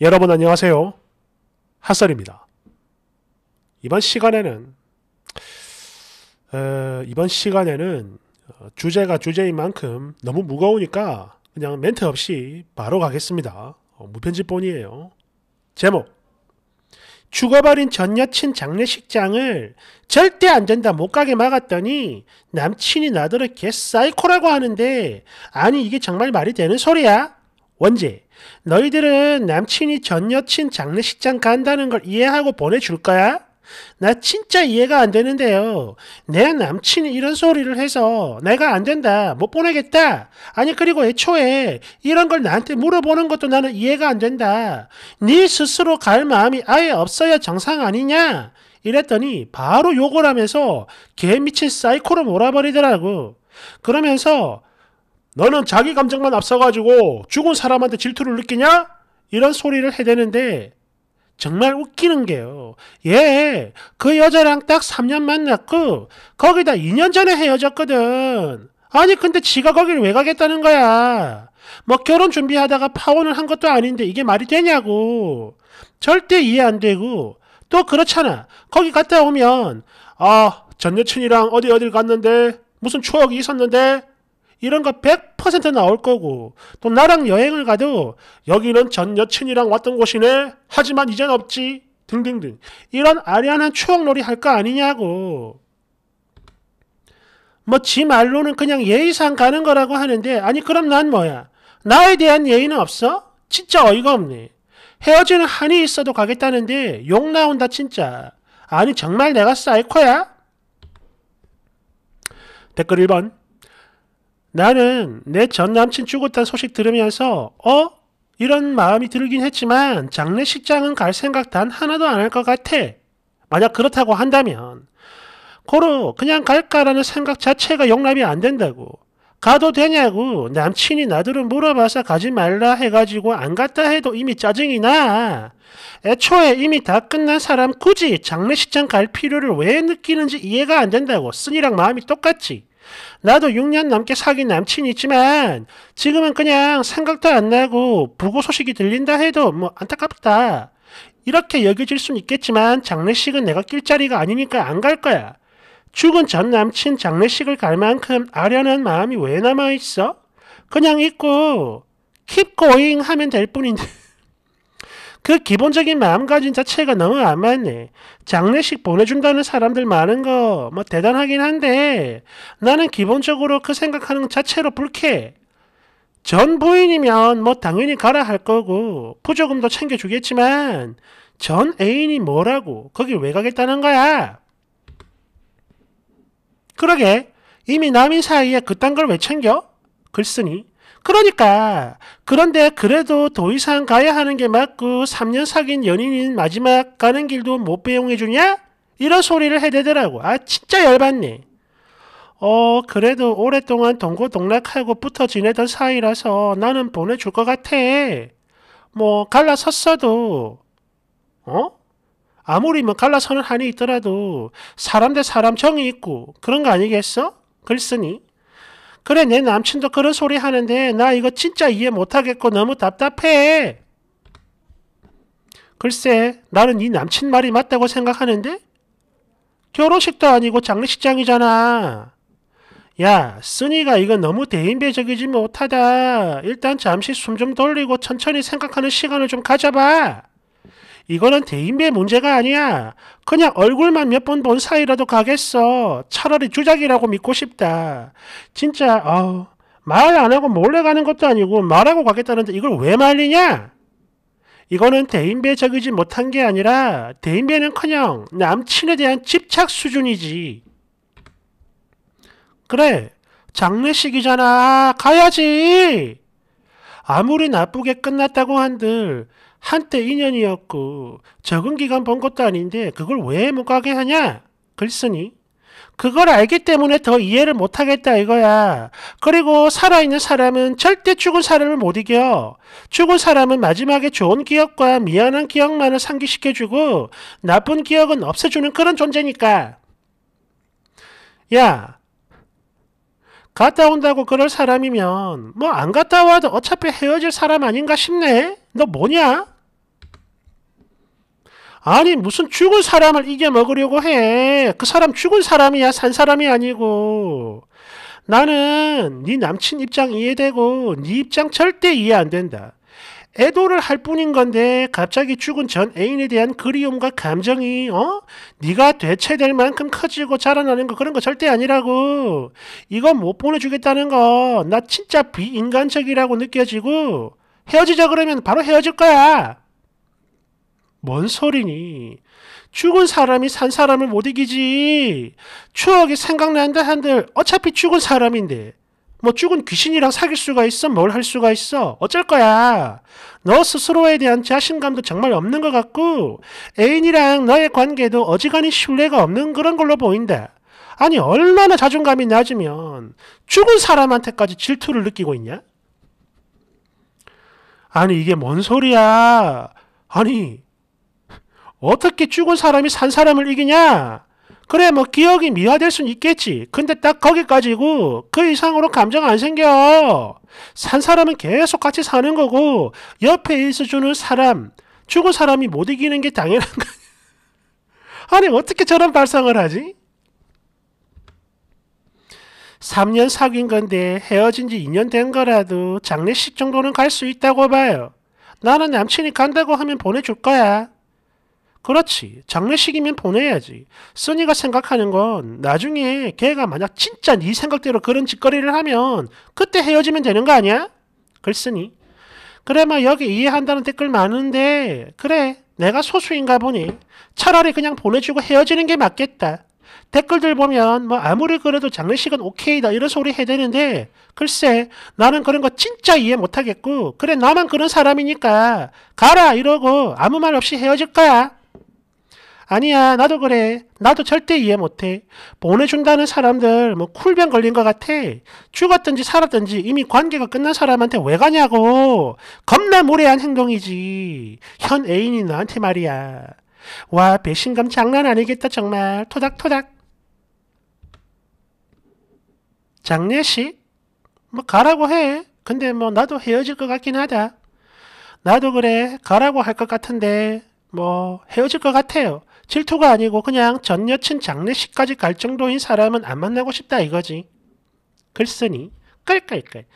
여러분 안녕하세요. 핫설입니다. 이번 시간에는 어, 이번 시간에는 어, 주제가 주제인 만큼 너무 무거우니까 그냥 멘트 없이 바로 가겠습니다. 어, 무편집본이에요. 제목 죽어버린 전 여친 장례식장을 절대 안 된다 못 가게 막았더니 남친이 나더러 개 사이코라고 하는데 아니 이게 정말 말이 되는 소리야? 원제 너희들은 남친이 전 여친 장례식장 간다는 걸 이해하고 보내줄 거야? 나 진짜 이해가 안 되는데요. 내 남친이 이런 소리를 해서 내가 안 된다, 못 보내겠다. 아니 그리고 애초에 이런 걸 나한테 물어보는 것도 나는 이해가 안 된다. 네 스스로 갈 마음이 아예 없어야 정상 아니냐? 이랬더니 바로 욕을 하면서 개미친 사이코로 몰아버리더라고. 그러면서 너는 자기 감정만 앞서가지고 죽은 사람한테 질투를 느끼냐? 이런 소리를 해대는데 정말 웃기는 게요. 예, 그 여자랑 딱 3년 만났고 거기다 2년 전에 헤어졌거든. 아니 근데 지가 거길 왜 가겠다는 거야. 뭐 결혼 준비하다가 파혼을 한 것도 아닌데 이게 말이 되냐고. 절대 이해 안 되고 또 그렇잖아. 거기 갔다 오면 아, 전 여친이랑 어디 어딜 갔는데 무슨 추억이 있었는데 이런 거 100% 나올 거고 또 나랑 여행을 가도 여기는 전 여친이랑 왔던 곳이네 하지만 이젠 없지 등등등 이런 아리안한 추억놀이 할 거 아니냐고 뭐 지 말로는 그냥 예의상 가는 거라고 하는데 아니 그럼 난 뭐야 나에 대한 예의는 없어? 진짜 어이가 없네 헤어지는 한이 있어도 가겠다는데 욕 나온다 진짜 아니 정말 내가 사이코야? 댓글 1번 나는 내 전 남친 죽었다는 소식 들으면서 어? 이런 마음이 들긴 했지만 장례식장은 갈 생각 단 하나도 안 할 것 같아. 만약 그렇다고 한다면 고로 그냥 갈까라는 생각 자체가 용납이 안 된다고. 가도 되냐고 남친이 나들은 물어봐서 가지 말라 해가지고 안 갔다 해도 이미 짜증이 나. 애초에 이미 다 끝난 사람 굳이 장례식장 갈 필요를 왜 느끼는지 이해가 안 된다고. 쓴이랑 마음이 똑같지. 나도 6년 넘게 사귄 남친 있지만 지금은 그냥 생각도 안 나고 부고 소식이 들린다 해도 뭐 안타깝다. 이렇게 여겨질 순 있겠지만 장례식은 내가 낄 자리가 아니니까 안 갈 거야. 죽은 전 남친 장례식을 갈 만큼 아련한 마음이 왜 남아있어? 그냥 있고 킵 고잉 하면 될 뿐인데 그 기본적인 마음가짐 자체가 너무 안 맞네. 장례식 보내준다는 사람들 많은 거, 뭐 대단하긴 한데, 나는 기본적으로 그 생각하는 자체로 불쾌. 전 부인이면 뭐 당연히 가라 할 거고, 부조금도 챙겨주겠지만, 전 애인이 뭐라고, 거기 왜 가겠다는 거야? 그러게, 이미 남인 사이에 그딴 걸 왜 챙겨? 글쓰니 그러니까 그런데 그래도 더 이상 가야 하는 게 맞고 3년 사귄 연인인 마지막 가는 길도 못 배웅해 주냐? 이런 소리를 해대더라고. 아 진짜 열받네. 어 그래도 오랫동안 동고동락하고 붙어 지내던 사이라서 나는 보내줄 것 같아. 뭐 갈라섰어도 어? 아무리 뭐 갈라서는 한이 있더라도 사람 대 사람 정이 있고 그런 거 아니겠어? 글쓰니 그래 내 남친도 그런 소리 하는데 나 이거 진짜 이해 못하겠고 너무 답답해. 글쎄 나는 네 남친 말이 맞다고 생각하는데? 결혼식도 아니고 장례식장이잖아. 야, 쓰니가 이거 너무 대인배적이지 못하다. 일단 잠시 숨 좀 돌리고 천천히 생각하는 시간을 좀 가져봐. 이거는 대인배 문제가 아니야. 그냥 얼굴만 몇 번 본 사이라도 가겠어. 차라리 주작이라고 믿고 싶다. 진짜 어, 말 안 하고 몰래 가는 것도 아니고 말하고 가겠다는데 이걸 왜 말리냐? 이거는 대인배적이지 못한 게 아니라 대인배는커녕 남친에 대한 집착 수준이지. 그래, 장례식이잖아. 가야지. 아무리 나쁘게 끝났다고 한들 한때 인연이었고 적은 기간 본 것도 아닌데 그걸 왜 못 가게 하냐? 글쓰니 그걸 알기 때문에 더 이해를 못하겠다 이거야. 그리고 살아있는 사람은 절대 죽은 사람을 못 이겨. 죽은 사람은 마지막에 좋은 기억과 미안한 기억만을 상기시켜주고 나쁜 기억은 없애주는 그런 존재니까. 야, 갔다 온다고 그럴 사람이면 뭐 안 갔다 와도 어차피 헤어질 사람 아닌가 싶네. 너 뭐냐? 아니 무슨 죽은 사람을 이겨 먹으려고 해. 그 사람 죽은 사람이야 산 사람이 아니고. 나는 네 남친 입장 이해되고 네 입장 절대 이해 안 된다. 애도를 할 뿐인 건데 갑자기 죽은 전 애인에 대한 그리움과 감정이 어 네가 대체될 만큼 커지고 자라나는 거 그런 거 절대 아니라고 이건 못 보내주겠다는 거 나 진짜 비인간적이라고 느껴지고 헤어지자 그러면 바로 헤어질 거야 뭔 소리니 죽은 사람이 산 사람을 못 이기지 추억이 생각난다 한들 어차피 죽은 사람인데 뭐 죽은 귀신이랑 사귈 수가 있어? 뭘 할 수가 있어? 어쩔 거야? 너 스스로에 대한 자신감도 정말 없는 것 같고 애인이랑 너의 관계도 어지간히 신뢰가 없는 그런 걸로 보인다. 아니 얼마나 자존감이 낮으면 죽은 사람한테까지 질투를 느끼고 있냐? 아니 이게 뭔 소리야? 아니 어떻게 죽은 사람이 산 사람을 이기냐? 그래 뭐 기억이 미화될 수는 있겠지. 근데 딱 거기까지고 그 이상으로 감정 안 생겨. 산 사람은 계속 같이 사는 거고 옆에 있어주는 사람, 죽은 사람이 못 이기는 게 당연한 거야. 아니 어떻게 저런 발상을 하지? 3년 사귄 건데 헤어진 지 2년 된 거라도 장례식 정도는 갈 수 있다고 봐요. 나는 남친이 간다고 하면 보내줄 거야. 그렇지. 장례식이면 보내야지. 써니가 생각하는 건 나중에 걔가 만약 진짜 네 생각대로 그런 짓거리를 하면 그때 헤어지면 되는 거 아니야? 글쓰니. 그래 뭐 여기 이해한다는 댓글 많은데 그래 내가 소수인가 보니 차라리 그냥 보내주고 헤어지는 게 맞겠다. 댓글들 보면 뭐 아무리 그래도 장례식은 오케이다 이런 소리 해대는데 글쎄 나는 그런 거 진짜 이해 못하겠고 그래 나만 그런 사람이니까 가라 이러고 아무 말 없이 헤어질 거야. 아니야, 나도 그래. 나도 절대 이해 못해. 보내준다는 뭐 사람들 뭐 쿨병 걸린 것 같아. 죽었든지 살았든지 이미 관계가 끝난 사람한테 왜 가냐고. 겁나 무례한 행동이지. 현 애인이 너한테 말이야. 와, 배신감 장난 아니겠다, 정말. 토닥토닥. 장례식? 뭐 가라고 해. 근데 뭐 나도 헤어질 것 같긴 하다. 나도 그래. 가라고 할 것 같은데 뭐 헤어질 것 같아요. 질투가 아니고 그냥 전 여친 장례식까지 갈 정도인 사람은 안 만나고 싶다 이거지. 글쓴이 깔깔깔.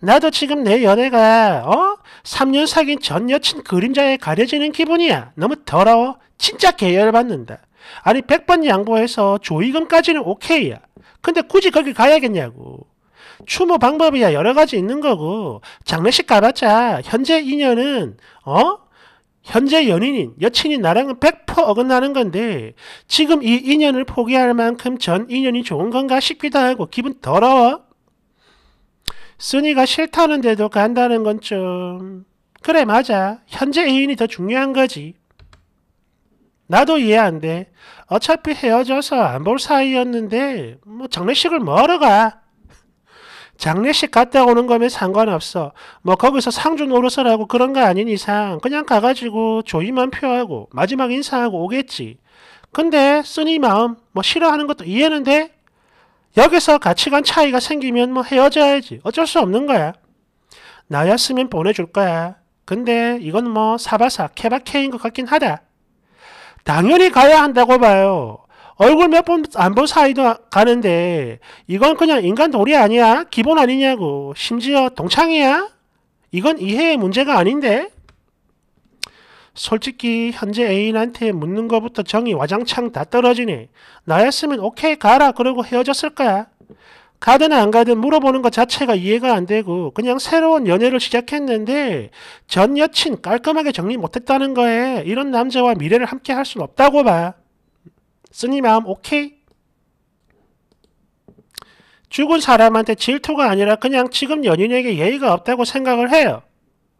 나도 지금 내 연애가 어 3년 사귄 전 여친 그림자에 가려지는 기분이야. 너무 더러워. 진짜 계열받는다. 아니 100번 양보해서 조의금까지는 오케이야. 근데 굳이 거기 가야겠냐고. 추모 방법이야 여러 가지 있는 거고 장례식 가봤자 현재 인연은 어? 현재 연인인 여친이 나랑 은100% 어긋나는 건데 지금 이 인연을 포기할 만큼 전 인연이 좋은 건가 싶기도 하고 기분 더러워. 순이가 싫다는데도 간다는 건 좀... 그래 맞아. 현재 애인이 더 중요한 거지. 나도 이해 안 돼. 어차피 헤어져서 안 볼 사이였는데 뭐 장례식을 뭐하러 가? 장례식 갔다 오는 거면 상관없어. 뭐 거기서 상주 노릇을 하고 그런 거 아닌 이상 그냥 가가지고 조의만 표하고 마지막 인사하고 오겠지. 근데 쓴 이 마음 뭐 싫어하는 것도 이해는 돼. 여기서 가치관 차이가 생기면 뭐 헤어져야지. 어쩔 수 없는 거야. 나였으면 보내줄 거야. 근데 이건 뭐 사바사 케바케인 것 같긴 하다. 당연히 가야 한다고 봐요. 얼굴 몇 번 안 본 사이도 가는데 이건 그냥 인간 도리 아니야? 기본 아니냐고. 심지어 동창이야? 이건 이해의 문제가 아닌데? 솔직히 현재 애인한테 묻는 것부터 정이 와장창 다 떨어지네. 나였으면 오케이 가라 그러고 헤어졌을 거야. 가든 안 가든 물어보는 것 자체가 이해가 안 되고 그냥 새로운 연애를 시작했는데 전 여친 깔끔하게 정리 못했다는 거에 이런 남자와 미래를 함께 할 순 없다고 봐. 스님 마음 오케이? 죽은 사람한테 질투가 아니라 그냥 지금 연인에게 예의가 없다고 생각을 해요.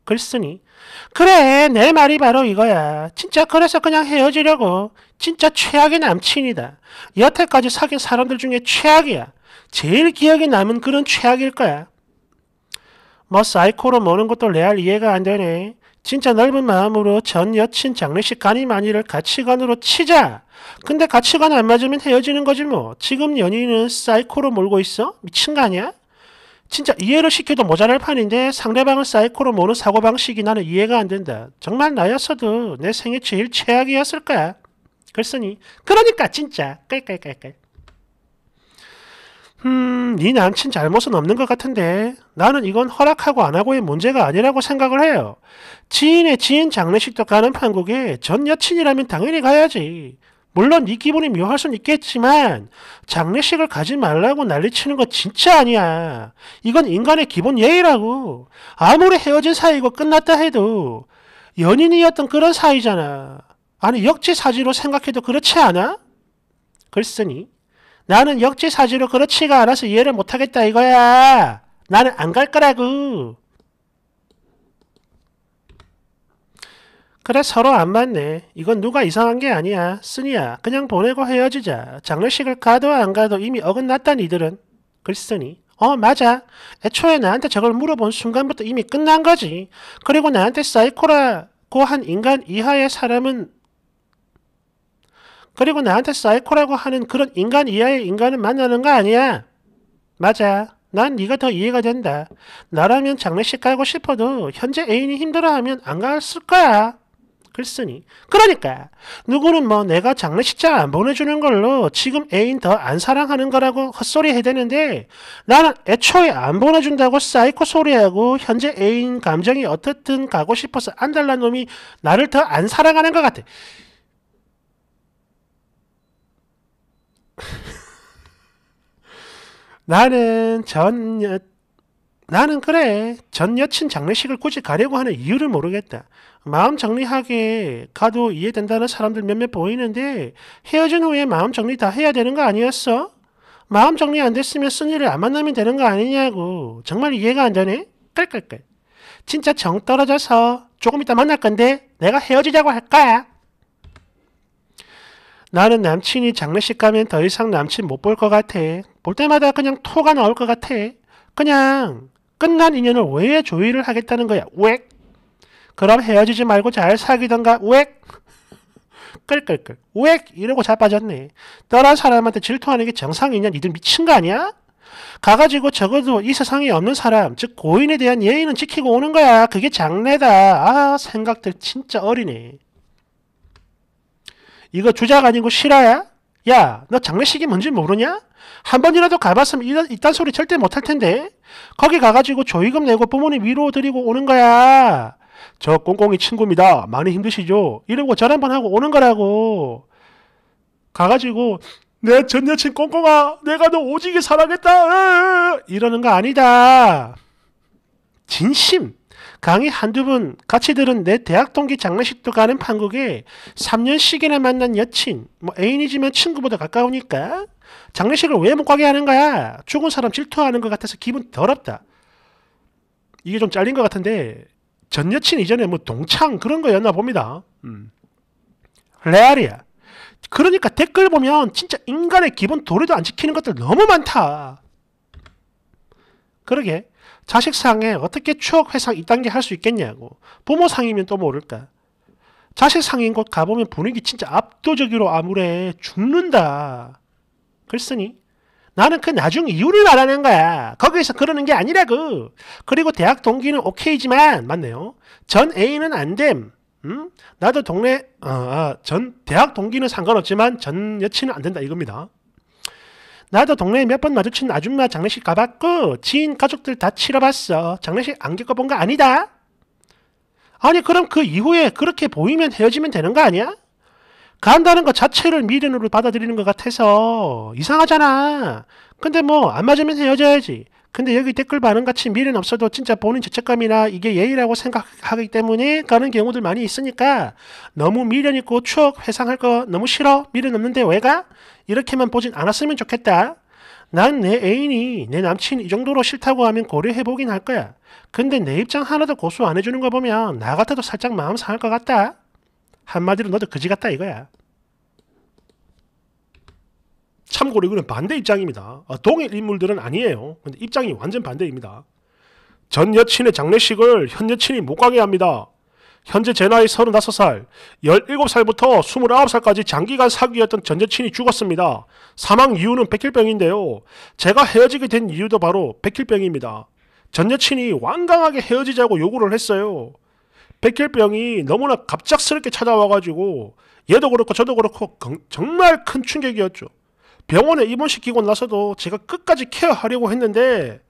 글쓰니 그래 내 말이 바로 이거야. 진짜 그래서 그냥 헤어지려고. 진짜 최악의 남친이다. 여태까지 사귄 사람들 중에 최악이야. 제일 기억에 남은 그런 최악일 거야. 뭐 사이코로 모는 것도 레알 이해가 안 되네. 진짜 넓은 마음으로 전 여친 장례식 간이만니를 가치관으로 치자. 근데 가치관 안 맞으면 헤어지는 거지 뭐. 지금 연인은 사이코로 몰고 있어? 미친 거 아니야? 진짜 이해를 시켜도 모자랄 판인데 상대방을 사이코로 모는 사고방식이 나는 이해가 안 된다. 정말 나였어도 내 생애 제일 최악이었을 거야. 글쓰니 그러니까 진짜 깔깔깔깔. 음, 네 남친 잘못은 없는 것 같은데 나는 이건 허락하고 안 하고의 문제가 아니라고 생각을 해요. 지인의 지인 장례식도 가는 판국에 전 여친이라면 당연히 가야지. 물론 네 기분이 묘할 순 있겠지만 장례식을 가지 말라고 난리치는 건 진짜 아니야. 이건 인간의 기본 예의라고. 아무리 헤어진 사이고 끝났다 해도 연인이었던 그런 사이잖아. 아니 역지사지로 생각해도 그렇지 않아? 글쓰니 나는 역지사지로 그렇지가 않아서 이해를 못하겠다 이거야. 나는 안 갈 거라고. 그래 서로 안 맞네. 이건 누가 이상한 게 아니야. 쓰니야 그냥 보내고 헤어지자. 장례식을 가도 안 가도 이미 어긋났단이들은 글쓰니. 어 맞아. 애초에 나한테 저걸 물어본 순간부터 이미 끝난 거지. 그리고 나한테 사이코라고 한 인간 이하의 사람은 그리고 나한테 사이코라고 하는 그런 인간 이하의 인간을 만나는 거 아니야. 맞아. 난 네가 더 이해가 된다. 나라면 장례식 가고 싶어도 현재 애인이 힘들어하면 안 갔을 거야. 글쓴이 그러니까 누구는 뭐 내가 장례식장 안 보내주는 걸로 지금 애인 더 안 사랑하는 거라고 헛소리 해대는데 나는 애초에 안 보내준다고 사이코 소리하고 현재 애인 감정이 어떻든 가고 싶어서 안 달란 놈이 나를 더 안 사랑하는 것 같아. 나는 전 여, 나는 그래 전 여친 장례식을 굳이 가려고 하는 이유를 모르겠다. 마음 정리하게 가도 이해된다는 사람들 몇몇 보이는데 헤어진 후에 마음 정리 다 해야 되는 거 아니었어? 마음 정리 안 됐으면 순이를 안 만나면 되는 거 아니냐고 정말 이해가 안 되네? 깔깔깔 진짜 정 떨어져서 조금 이따 만날 건데 내가 헤어지자고 할 거야. 나는 남친이 장례식 가면 더 이상 남친 못 볼 것 같아. 볼 때마다 그냥 토가 나올 것 같아. 그냥 끝난 인연을 왜조의를 하겠다는 거야. 왜? 그럼 헤어지지 말고 잘 사귀던가. 왜? 끌끌끌. 왜? 이러고 자빠졌네. 떠난 사람한테 질투하는 게 정상이냐? 니들 미친 거 아니야? 가가지고 적어도 이 세상에 없는 사람, 즉 고인에 대한 예의는 지키고 오는 거야. 그게 장례다. 아, 생각들 진짜 어리네. 이거 주작 아니고 실화야? 야, 너 장례식이 뭔지 모르냐? 한 번이라도 가봤으면 이딴, 이딴 소리 절대 못 할 텐데. 거기 가가지고 조의금 내고 부모님 위로 드리고 오는 거야. 저 꽁꽁이 친구입니다. 많이 힘드시죠? 이러고 전한번 하고 오는 거라고. 가가지고 내 전 여친 꽁꽁아 내가 너 오지게 사랑했다 으으으. 이러는 거 아니다. 진심 강의 한두 번 같이 들은 내 대학 동기 장례식도 가는 판국에 3년씩이나 만난 여친, 뭐 애인이지만 친구보다 가까우니까 장례식을 왜 못 가게 하는 거야? 죽은 사람 질투하는 것 같아서 기분 더럽다. 이게 좀 잘린 것 같은데 전 여친 이전에 뭐 동창 그런 거였나 봅니다. 음. 레알이야. 그러니까 댓글 보면 진짜 인간의 기본 도리도 안 지키는 것들 너무 많다. 그러게 자식상에 어떻게 추억회상 2단계 할 수 있겠냐고. 부모상이면 또 모를까. 자식상인 곳 가보면 분위기 진짜 압도적으로 암울해. 죽는다. 글쓰니 나는 그 나중 이유를 말하는 거야. 거기에서 그러는 게 아니라고. 그리고 대학 동기는 오케이지만 맞네요. 전 애인은 안 됨. 음? 나도 동네 어, 아, 전 대학 동기는 상관없지만 전 여친은 안 된다 이겁니다. 나도 동네에 몇 번 마주친 아줌마 장례식 가봤고 지인 가족들 다 치러봤어. 장례식 안 겪어본 거 아니다. 아니 그럼 그 이후에 그렇게 보이면 헤어지면 되는 거 아니야? 간다는 것 자체를 미련으로 받아들이는 것 같아서 이상하잖아. 근데 뭐 안 맞으면 헤어져야지. 근데 여기 댓글 반응 같이 미련 없어도 진짜 본인 죄책감이나 이게 예의라고 생각하기 때문에 가는 경우들 많이 있으니까 너무 미련 있고 추억 회상할 거 너무 싫어 미련 없는데 왜 가? 이렇게만 보진 않았으면 좋겠다. 난 내 애인이 내 남친 이 정도로 싫다고 하면 고려해보긴 할 거야. 근데 내 입장 하나도 고수 안 해주는 거 보면 나 같아도 살짝 마음 상할 것 같다. 한마디로 너도 그지 같다 이거야. 참고로 이거는 반대 입장입니다. 어, 동일 인물들은 아니에요. 근데 입장이 완전 반대입니다. 전 여친의 장례식을 현 여친이 못 가게 합니다. 현재 제 나이 35살, 17살부터 29살까지 장기간 사귀었던 전 여친이 죽었습니다. 사망 이유는 백혈병인데요. 제가 헤어지게 된 이유도 바로 백혈병입니다. 전 여친이 완강하게 헤어지자고 요구를 했어요. 백혈병이 너무나 갑작스럽게 찾아와가지고 얘도 그렇고 저도 그렇고 정말 큰 충격이었죠. 병원에 입원시키고 나서도 제가 끝까지 케어하려고 했는데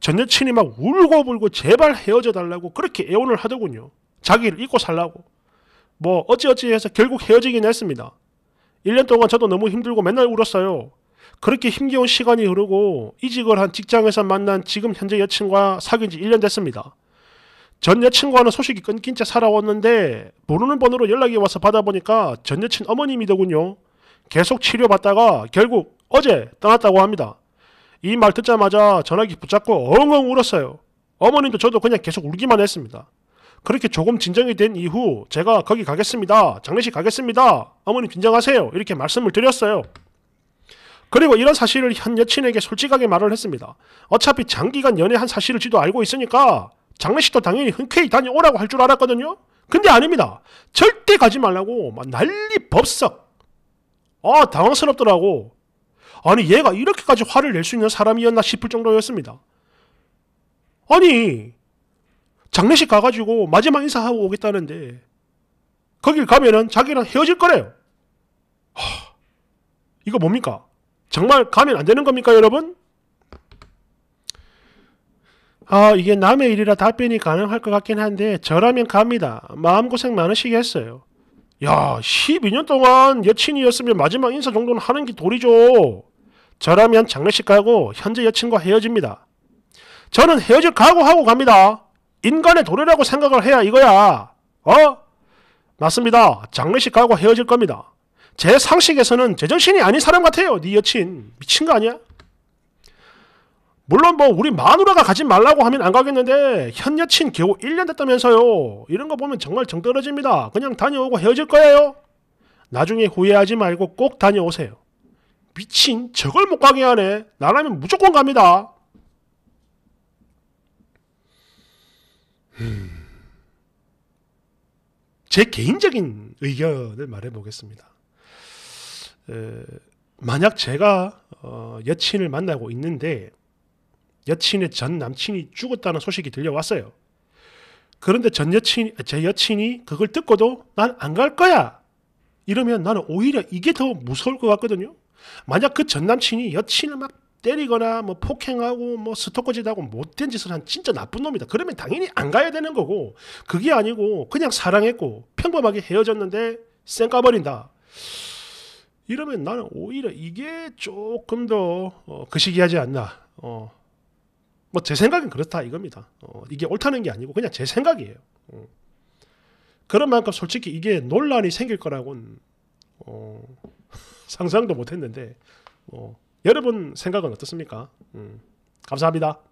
전 여친이 막 울고불고 제발 헤어져 달라고 그렇게 애원을 하더군요. 자기를 잊고 살라고. 뭐 어찌어찌 해서 결국 헤어지긴 했습니다. 1년 동안 저도 너무 힘들고 맨날 울었어요. 그렇게 힘겨운 시간이 흐르고 이직을 한 직장에서 만난 지금 현재 여친과 사귄 지 1년 됐습니다. 전 여친과는 소식이 끊긴 채 살아왔는데 모르는 번호로 연락이 와서 받아보니까 전 여친 어머님이더군요. 계속 치료받다가 결국 어제 떠났다고 합니다. 이 말 듣자마자 전화기 붙잡고 엉엉 울었어요. 어머님도 저도 그냥 계속 울기만 했습니다. 그렇게 조금 진정이 된 이후 제가 거기 가겠습니다. 장례식 가겠습니다. 어머님 긴장하세요 이렇게 말씀을 드렸어요. 그리고 이런 사실을 현 여친에게 솔직하게 말을 했습니다. 어차피 장기간 연애한 사실을 지도 알고 있으니까 장례식도 당연히 흔쾌히 다녀오라고 할 줄 알았거든요. 근데 아닙니다. 절대 가지 말라고 난리 법석 아, 당황스럽더라고. 아니, 얘가 이렇게까지 화를 낼 수 있는 사람이었나 싶을 정도였습니다. 아니, 장례식 가가지고 마지막 인사하고 오겠다는데, 거길 가면은 자기랑 헤어질 거래요. 하, 이거 뭡니까? 정말 가면 안 되는 겁니까, 여러분? 아, 이게 남의 일이라 답변이 가능할 것 같긴 한데, 저라면 갑니다. 마음고생 많으시겠어요. 야, 12년 동안 여친이었으면 마지막 인사 정도는 하는 게 도리죠. 저라면 장례식 가고 현재 여친과 헤어집니다. 저는 헤어질 각오하고 갑니다. 인간의 도리라고 생각을 해야 이거야. 어? 맞습니다. 장례식 가고 헤어질 겁니다. 제 상식에서는 제정신이 아닌 사람 같아요. 네 여친 미친 거 아니야? 물론 뭐 우리 마누라가 가지 말라고 하면 안 가겠는데 현 여친 겨우 1년 됐다면서요. 이런 거 보면 정말 정 떨어집니다. 그냥 다녀오고 헤어질 거예요. 나중에 후회하지 말고 꼭 다녀오세요. 미친 저걸 못 가게 하네. 나라면 무조건 갑니다. 음. 제 개인적인 의견을 말해보겠습니다. 에... 만약 제가 어, 여친을 만나고 있는데 여친의 전 남친이 죽었다는 소식이 들려왔어요. 그런데 전 여친, 제 여친이 그걸 듣고도 난 안 갈 거야! 이러면 나는 오히려 이게 더 무서울 것 같거든요. 만약 그 전 남친이 여친을 막 때리거나 뭐 폭행하고 뭐 스토커짓하고 못된 짓을 한 진짜 나쁜 놈이다. 그러면 당연히 안 가야 되는 거고 그게 아니고 그냥 사랑했고 평범하게 헤어졌는데 쌩 까버린다. 이러면 나는 오히려 이게 조금 더 어, 그시기하지 않나. 어, 뭐제 생각엔 그렇다 이겁니다. 어, 이게 옳다는 게 아니고 그냥 제 생각이에요. 어. 그런 만큼 솔직히 이게 논란이 생길 거라고는 어, 상상도 못했는데 어, 여러분 생각은 어떻습니까? 음, 감사합니다.